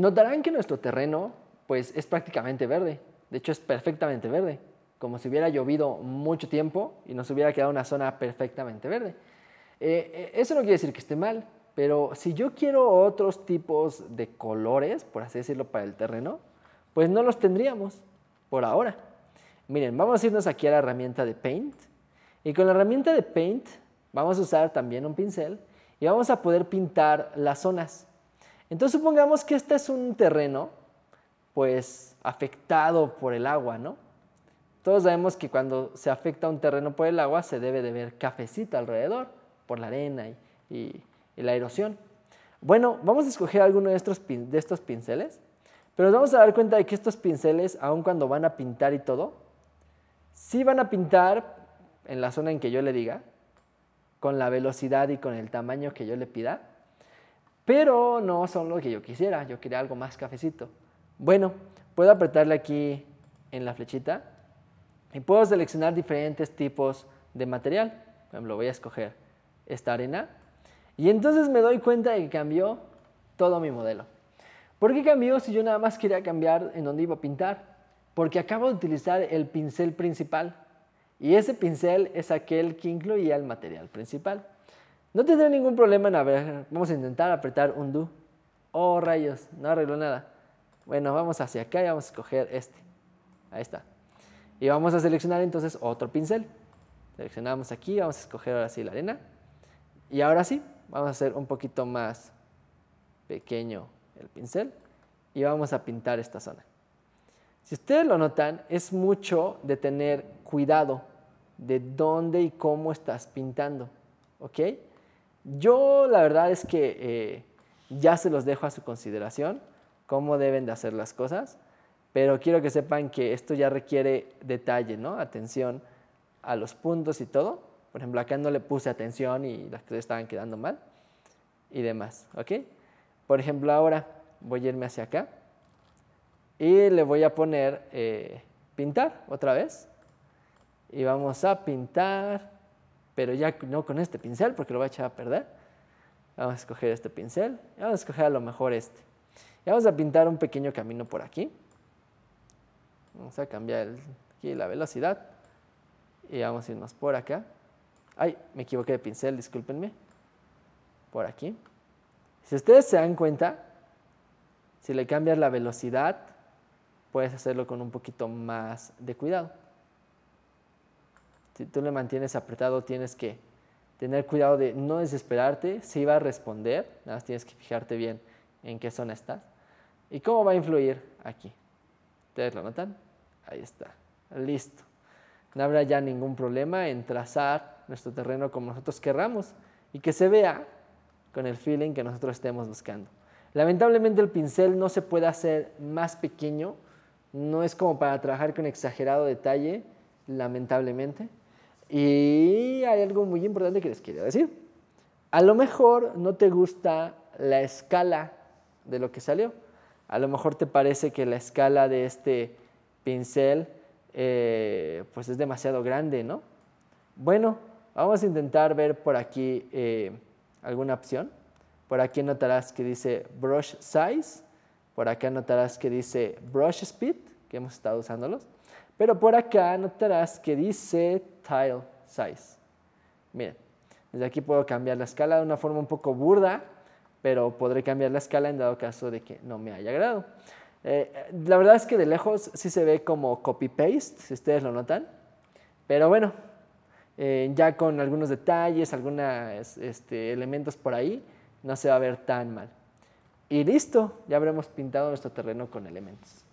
Notarán que nuestro terreno pues es prácticamente verde, de hecho es perfectamente verde, como si hubiera llovido mucho tiempo y nos hubiera quedado una zona perfectamente verde. Eh, eh, eso no quiere decir que esté mal, pero si yo quiero otros tipos de colores, por así decirlo, para el terreno, pues no los tendríamos por ahora. Miren, vamos a irnos aquí a la herramienta de Paint y con la herramienta de Paint vamos a usar también un pincel y vamos a poder pintar las zonas. Entonces supongamos que este es un terreno pues afectado por el agua, ¿no? Todos sabemos que cuando se afecta un terreno por el agua se debe de ver cafecito alrededor, por la arena y, la erosión. Bueno, vamos a escoger alguno de estos, de estos pinceles, pero nos vamos a dar cuenta de que estos pinceles, aun cuando van a pintar y todo, sí van a pintar en la zona en que yo le diga, con la velocidad y con el tamaño que yo le pida, pero no son lo que yo quisiera, yo quería algo más cafecito. Bueno, puedo apretarle aquí en la flechita y puedo seleccionar diferentes tipos de material. Por ejemplo, voy a escoger esta arena y entonces me doy cuenta de que cambió todo mi modelo. ¿Por qué cambió si yo nada más quería cambiar en dónde iba a pintar? Porque acabo de utilizar el pincel principal y ese pincel es aquel que incluía el material principal. No tendré ningún problema en ver, Vamos a intentar apretar un do. Oh, rayos, no arregló nada. Bueno, vamos hacia acá y vamos a escoger este. Ahí está. Y vamos a seleccionar entonces otro pincel. Seleccionamos aquí, vamos a escoger ahora sí la arena. Y ahora sí, vamos a hacer un poquito más pequeño el pincel y vamos a pintar esta zona. Si ustedes lo notan, es mucho de tener cuidado de dónde y cómo estás pintando, ¿ok? Yo la verdad es que eh, ya se los dejo a su consideración, cómo deben de hacer las cosas, pero quiero que sepan que esto ya requiere detalle, ¿no? Atención a los puntos y todo. Por ejemplo, acá no le puse atención y las cosas estaban quedando mal y demás, ¿ok? Por ejemplo, ahora voy a irme hacia acá y le voy a poner eh, pintar otra vez. Y vamos a pintar pero ya no con este pincel porque lo voy a echar a perder. Vamos a escoger este pincel y vamos a escoger a lo mejor este. Y vamos a pintar un pequeño camino por aquí. Vamos a cambiar aquí la velocidad y vamos a irnos por acá. Ay, me equivoqué de pincel, discúlpenme. Por aquí. Si ustedes se dan cuenta, si le cambias la velocidad, puedes hacerlo con un poquito más de cuidado si tú le mantienes apretado, tienes que tener cuidado de no desesperarte, si va a responder, nada más tienes que fijarte bien en qué zona estás y cómo va a influir aquí. ¿Ustedes lo notan? Ahí está, listo. No habrá ya ningún problema en trazar nuestro terreno como nosotros querramos y que se vea con el feeling que nosotros estemos buscando. Lamentablemente el pincel no se puede hacer más pequeño, no es como para trabajar con exagerado detalle, lamentablemente. Y hay algo muy importante que les quiero decir. A lo mejor no te gusta la escala de lo que salió. A lo mejor te parece que la escala de este pincel eh, pues es demasiado grande, ¿no? Bueno, vamos a intentar ver por aquí eh, alguna opción. Por aquí notarás que dice brush size. Por acá notarás que dice brush speed, que hemos estado usándolos. Pero por acá notarás que dice tile size. Miren, desde aquí puedo cambiar la escala de una forma un poco burda, pero podré cambiar la escala en dado caso de que no me haya agrado. Eh, la verdad es que de lejos sí se ve como copy-paste, si ustedes lo notan. Pero bueno, eh, ya con algunos detalles, algunos este, elementos por ahí, no se va a ver tan mal. Y listo, ya habremos pintado nuestro terreno con elementos.